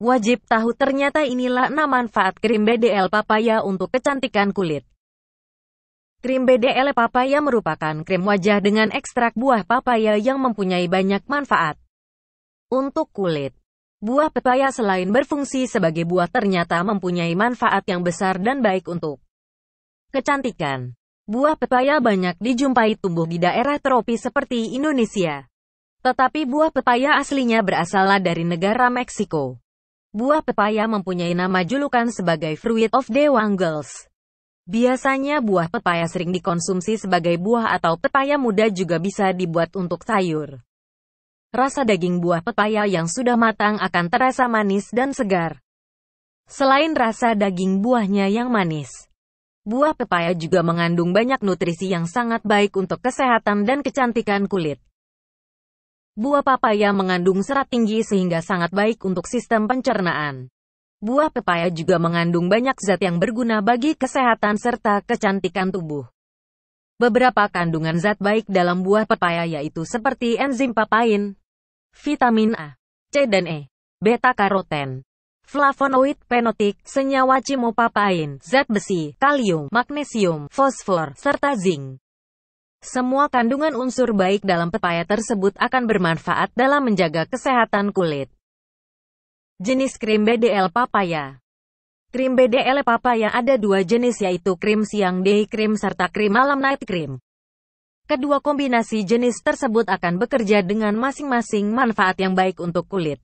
Wajib tahu ternyata inilah nama manfaat krim BDL papaya untuk kecantikan kulit. Krim BDL papaya merupakan krim wajah dengan ekstrak buah papaya yang mempunyai banyak manfaat untuk kulit. Buah pepaya selain berfungsi sebagai buah ternyata mempunyai manfaat yang besar dan baik untuk kecantikan. Buah pepaya banyak dijumpai tumbuh di daerah tropis seperti Indonesia. Tetapi buah pepaya aslinya berasal dari negara Meksiko. Buah pepaya mempunyai nama julukan sebagai fruit of the wangles. Biasanya buah pepaya sering dikonsumsi sebagai buah atau pepaya muda juga bisa dibuat untuk sayur. Rasa daging buah pepaya yang sudah matang akan terasa manis dan segar. Selain rasa daging buahnya yang manis, buah pepaya juga mengandung banyak nutrisi yang sangat baik untuk kesehatan dan kecantikan kulit. Buah papaya mengandung serat tinggi sehingga sangat baik untuk sistem pencernaan. Buah pepaya juga mengandung banyak zat yang berguna bagi kesehatan serta kecantikan tubuh. Beberapa kandungan zat baik dalam buah pepaya yaitu seperti enzim papain, vitamin A, C dan E, beta-karoten, flavonoid, penotik, senyawa cimopapain, zat besi, kalium, magnesium, fosfor, serta zinc. Semua kandungan unsur baik dalam pepaya tersebut akan bermanfaat dalam menjaga kesehatan kulit. Jenis krim BDL papaya Krim BDL papaya ada dua jenis yaitu krim siang day cream serta krim malam night cream. Kedua kombinasi jenis tersebut akan bekerja dengan masing-masing manfaat yang baik untuk kulit.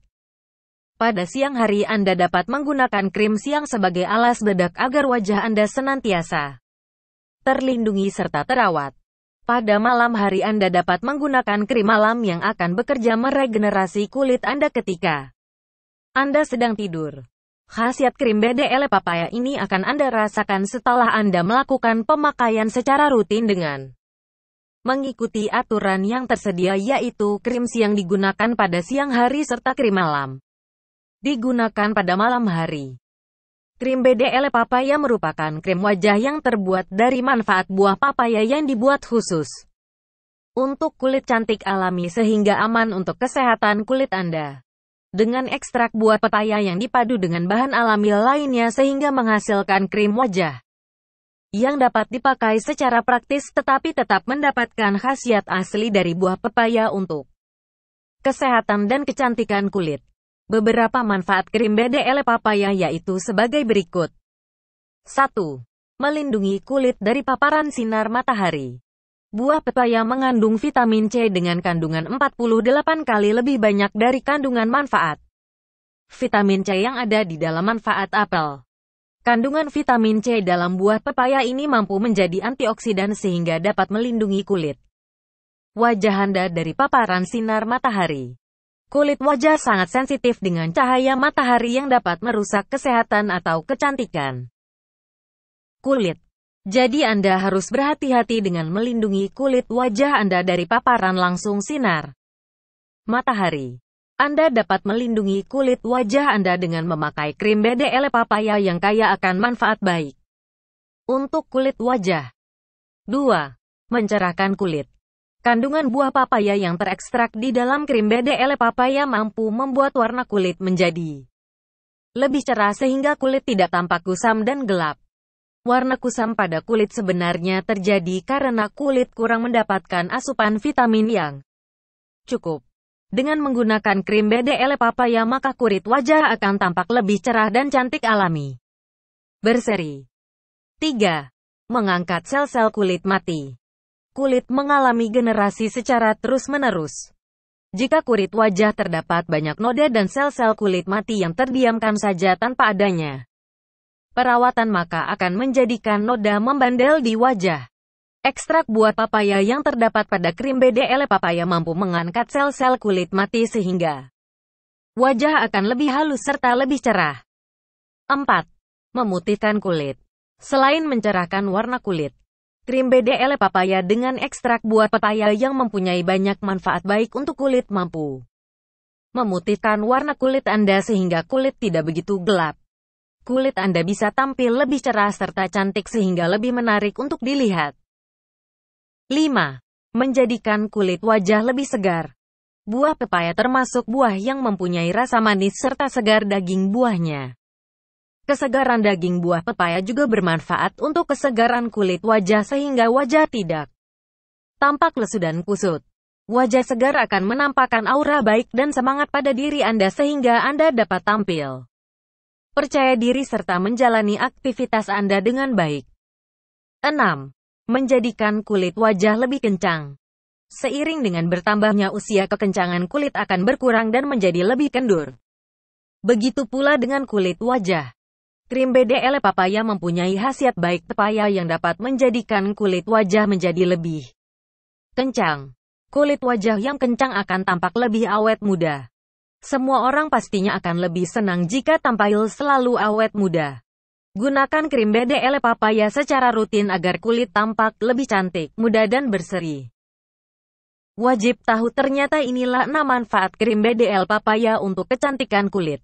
Pada siang hari Anda dapat menggunakan krim siang sebagai alas bedak agar wajah Anda senantiasa terlindungi serta terawat. Pada malam hari Anda dapat menggunakan krim malam yang akan bekerja meregenerasi kulit Anda ketika Anda sedang tidur. Khasiat krim BDL papaya ini akan Anda rasakan setelah Anda melakukan pemakaian secara rutin dengan mengikuti aturan yang tersedia yaitu krim siang digunakan pada siang hari serta krim malam digunakan pada malam hari. Krim BDL papaya merupakan krim wajah yang terbuat dari manfaat buah papaya yang dibuat khusus untuk kulit cantik alami sehingga aman untuk kesehatan kulit Anda. Dengan ekstrak buah pepaya yang dipadu dengan bahan alami lainnya sehingga menghasilkan krim wajah yang dapat dipakai secara praktis tetapi tetap mendapatkan khasiat asli dari buah pepaya untuk kesehatan dan kecantikan kulit. Beberapa manfaat krim BDL papaya yaitu sebagai berikut. 1. Melindungi kulit dari paparan sinar matahari. Buah pepaya mengandung vitamin C dengan kandungan 48 kali lebih banyak dari kandungan manfaat. Vitamin C yang ada di dalam manfaat apel. Kandungan vitamin C dalam buah pepaya ini mampu menjadi antioksidan sehingga dapat melindungi kulit wajah Anda dari paparan sinar matahari. Kulit wajah sangat sensitif dengan cahaya matahari yang dapat merusak kesehatan atau kecantikan kulit. Jadi Anda harus berhati-hati dengan melindungi kulit wajah Anda dari paparan langsung sinar matahari. Anda dapat melindungi kulit wajah Anda dengan memakai krim BDL papaya yang kaya akan manfaat baik untuk kulit wajah. 2. Mencerahkan kulit. Kandungan buah papaya yang terekstrak di dalam krim BDL papaya mampu membuat warna kulit menjadi lebih cerah sehingga kulit tidak tampak kusam dan gelap. Warna kusam pada kulit sebenarnya terjadi karena kulit kurang mendapatkan asupan vitamin yang cukup. Dengan menggunakan krim BDL papaya maka kulit wajah akan tampak lebih cerah dan cantik alami. Berseri 3. Mengangkat sel-sel kulit mati kulit mengalami generasi secara terus-menerus. Jika kulit wajah terdapat banyak noda dan sel-sel kulit mati yang terdiamkan saja tanpa adanya perawatan maka akan menjadikan noda membandel di wajah. Ekstrak buah papaya yang terdapat pada krim BDL papaya mampu mengangkat sel-sel kulit mati sehingga wajah akan lebih halus serta lebih cerah. 4. Memutihkan kulit Selain mencerahkan warna kulit, Krim BDL papaya dengan ekstrak buah pepaya yang mempunyai banyak manfaat baik untuk kulit mampu memutihkan warna kulit Anda sehingga kulit tidak begitu gelap. Kulit Anda bisa tampil lebih cerah serta cantik sehingga lebih menarik untuk dilihat. 5. Menjadikan kulit wajah lebih segar. Buah pepaya termasuk buah yang mempunyai rasa manis serta segar daging buahnya. Kesegaran daging buah pepaya juga bermanfaat untuk kesegaran kulit wajah sehingga wajah tidak tampak lesu dan kusut. Wajah segar akan menampakkan aura baik dan semangat pada diri Anda sehingga Anda dapat tampil percaya diri serta menjalani aktivitas Anda dengan baik. 6. Menjadikan kulit wajah lebih kencang. Seiring dengan bertambahnya usia kekencangan kulit akan berkurang dan menjadi lebih kendur. Begitu pula dengan kulit wajah. Krim BDL papaya mempunyai khasiat baik pepaya yang dapat menjadikan kulit wajah menjadi lebih kencang. Kulit wajah yang kencang akan tampak lebih awet muda. Semua orang pastinya akan lebih senang jika tampil selalu awet muda. Gunakan krim BDL papaya secara rutin agar kulit tampak lebih cantik, muda dan berseri. Wajib tahu ternyata inilah 6 manfaat krim BDL papaya untuk kecantikan kulit.